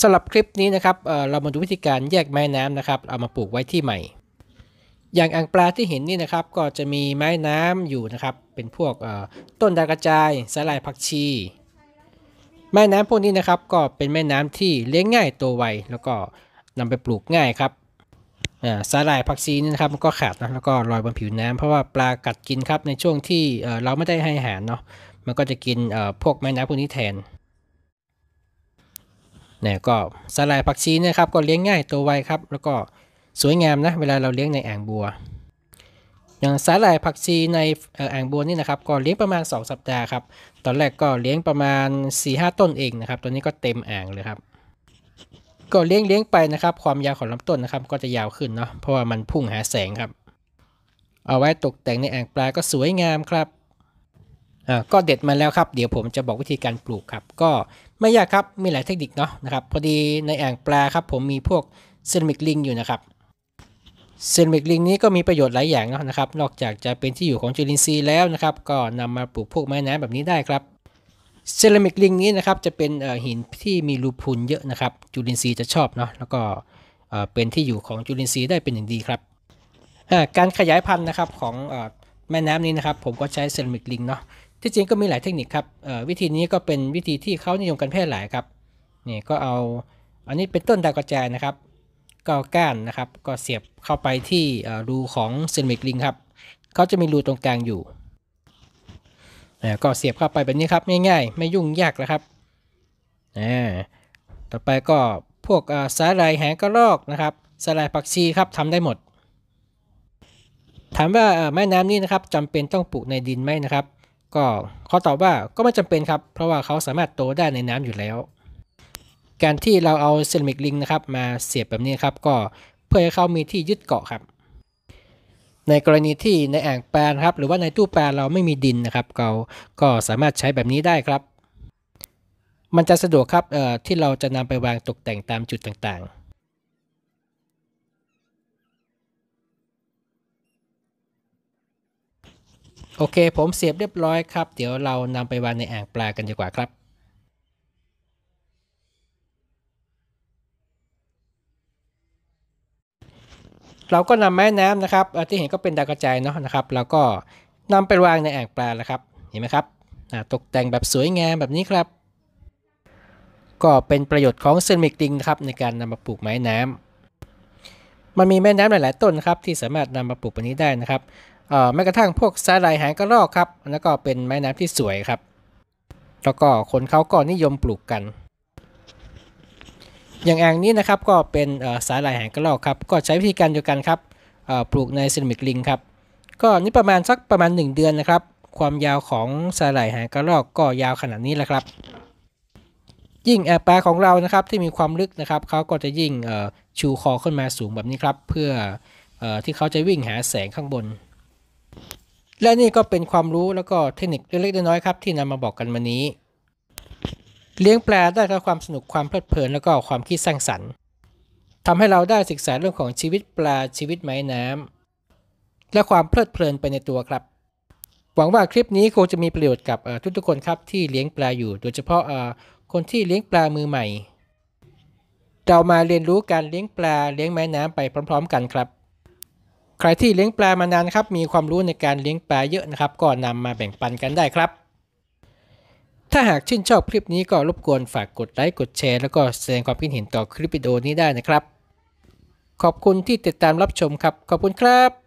สำหรับคลิปนี้นะครับเรามาดูวิธีการแยกไม้น้ำนะครับเอามาปลูกไว้ที่ใหม่ อย่างอ่างปลาที่เห็นนี่นะครับก็จะมีไม้น้ำอยู่นะครับเป็นพวกต้นดากระจายสาหร่ายผักชีไม้น้ำพวกนี้นะครับก็เป็นแม่น้ำที่เลี้ยงง่ายโตไวแล้วก็นำไปปลูกง่ายครับสาหร่ายผักชีนี่นะครับมันก็ขาดนะแล้วก็ลอยบนผิวน้ำ เพราะว่าปลากัดกินครับในช่วงที่เราไม่ได้ให้อาหารเนาะมันก็จะกินพวกไม้น้ำพวกนี้แทนนี่ยก็สาหร่ายผักชีนะครับ ก็เลี้ยงง่ายตัวไวครับ แล้วก็สวยงามนะเวลาเราเลี้ยงในแอ่งบัว อย่างสาหร่ายผักชีในแอ่งบัวนี่นะครับก็เลี้ยงประมาณ 2 สัปดาห์ครับตอนแรกก็เลี้ยงประมาณ4-5ต้นเองนะครับตัวนี้ก็เต็มแอ่งเลยครับ ก็เลี้ยงเลี้ยงไปนะครับ ความยาวของลำต้นนะครับ ก็จะยาวขึ้นเนาะเพราะว่ามันพุ่งหาแสงครับ เอาไว้ตกแต่งในแอ่งปลาก็สวยงามครับก็เด็ดมาแล้วครับเดี๋ยวผมจะบอกวิธีการปลูกครับ ก็ไม่ยากครับมีหลายเทคนิคเนาะนะครับ พอดีในแอ่งปลาครับ ผมมีพวกเซรามิกลิงอยู่นะครับเซรามิกลิงนี้ก็มีประโยชน์หลายอย่างนะครับนอกจากจะเป็นที่อยู่ของจุลินทรีย์แล้วนะครับก็นำมาปลูกพวกไม้น้ำแบบนี้ได้ครับเซรามิกลิงนี้นะครับจะเป็นหินที่มีรูพุนเยอะนะครับ จุลินทรีย์จะชอบเนาะแล้วก็เป็นที่อยู่ของจุลินทรีย์ได้เป็นอย่างดีครับการขยายพันธุ์นะครับของแม่น้ำนี้นะครับผมก็ใช้เซรามิกลิงเนาะที่จริงก็มีหลายเทคนิคครับวิธีนี้ก็เป็นวิธีที่เขานิยมกันแพร่หลายครับนี่ก็เอาอันนี้เป็นต้นดาวกระจายนะครับก็ก้านนะครับก็เสียบเข้าไปที่รูของเซนเมกลิงครับเขาจะมีรูตรงกลางอยู่ก็เสียบเข้าไปแบบนี้ครับง่าย ๆ ไม่ยุ่งยากแล้วครับต่อไปก็พวกสาหร่ายแหงกระรอกนะครับสาหร่ายผักชีครับทำได้หมด ถามว่าแม่น้ำนี่นะครับจำเป็นต้องปลูกในดินไหมนะครับก็เขาตอบว่าก็ไม่จำเป็นครับเพราะว่าเขาสามารถโตได้ในน้ำอยู่แล้วการที่เราเอาเซรามิกลิงนะครับมาเสียบแบบนี้ครับก็เพื่อให้เขามีที่ยึดเกาะครับ ในกรณีที่ในแอ่งแปลนครับหรือว่าในตู้แปลนเราไม่มีดินนะครับเราก็สามารถใช้แบบนี้ได้ครับ มันจะสะดวกครับที่เราจะนำไปวางตกแต่งตามจุดต่างๆโอเค ผมเสียบเรียบร้อยครับ เดี๋ยวเรานำไปวางในอ่างปลากันดีกว่าครับ เราก็นำแไม้น้ำนะครับ ที่เห็นก็เป็นดากระจายเนาะนะครับ แล้วก็นำไปวางในอ่างปลาแล้วครับเห็นไหมครับตกแต่งแบบสวยงามแบบนี้ครับ ก็เป็นประโยชน์ของเซรามิกดิงนะครับในการนำมาปลูกไม้น้ำมันมีแม่น้ำหลายหลายต้นครับที่สามารถนำมาปลูกแบบนี้ได้นะครับแม้กระทั่งพวกสาหร่ายหางกระรอกครับ แล้วก็เป็นแม่น้ำที่สวยครับแล้วก็คนเขาก็นิยมปลูกกัน อย่างแองนี้นะครับก็เป็นสาหร่ายหางกระรอกครับ ก็ใช้วิธีการเดียวกันครับปลูกในเซรามิกลิงครับก็นี่ประมาณสักประมาณ 1 เดือนนะครับ ความยาวของสาหร่ายหางกระรอกก็ยาวขนาดนี้แหละครับยิ่งแอร์แปรของเรานะครับที่มีความลึกนะครับเขาก็จะยิ่งชูคอ ขึ้นมาสูงแบบนี้ครับเพื่ออที่เขาจะ วิ่งหาแสงข้างบน และนี่ก็เป็นความรู้แล้วก็เทคนิคเล็กๆ น้อยๆครับที่นำมาบอกกันวันนี้ เลี้ยงแปลได้ทั้งความสนุกความเพลิดเพลินแล้วก็ความคิดสร้างสรรค์ทำให้เราได้ศึกษาเรื่องของชีวิตปลาชีวิตไม้น้ำและความเพลิดเพลินไปในตัวครับ หวังว่าคลิปนี้คงจะมีประโยชน์กับทุกๆคนครับที่เลี้ยงปลาอยู่โดยเฉพาะคนที่เลี้ยงปลามือใหม่ เรามาเรียนรู้การเลี้ยงปลาเลี้ยงแม่น้ำไปพร้อมๆกันครับ ใครที่เลี้ยงปลามานานครับ มีความรู้ในการเลี้ยงปลาเยอะนะครับ ก็นำมาแบ่งปันกันได้ครับ ถ้าหากชื่นชอบคลิปนี้ก็รบกวนฝากกดไลค์กดแชร์แล้วก็แสดงความคิดเห็นต่อคลิปวิดีโอนี้ได้นะครับ ขอบคุณที่ติดตามรับชมครับ ขอบคุณครับ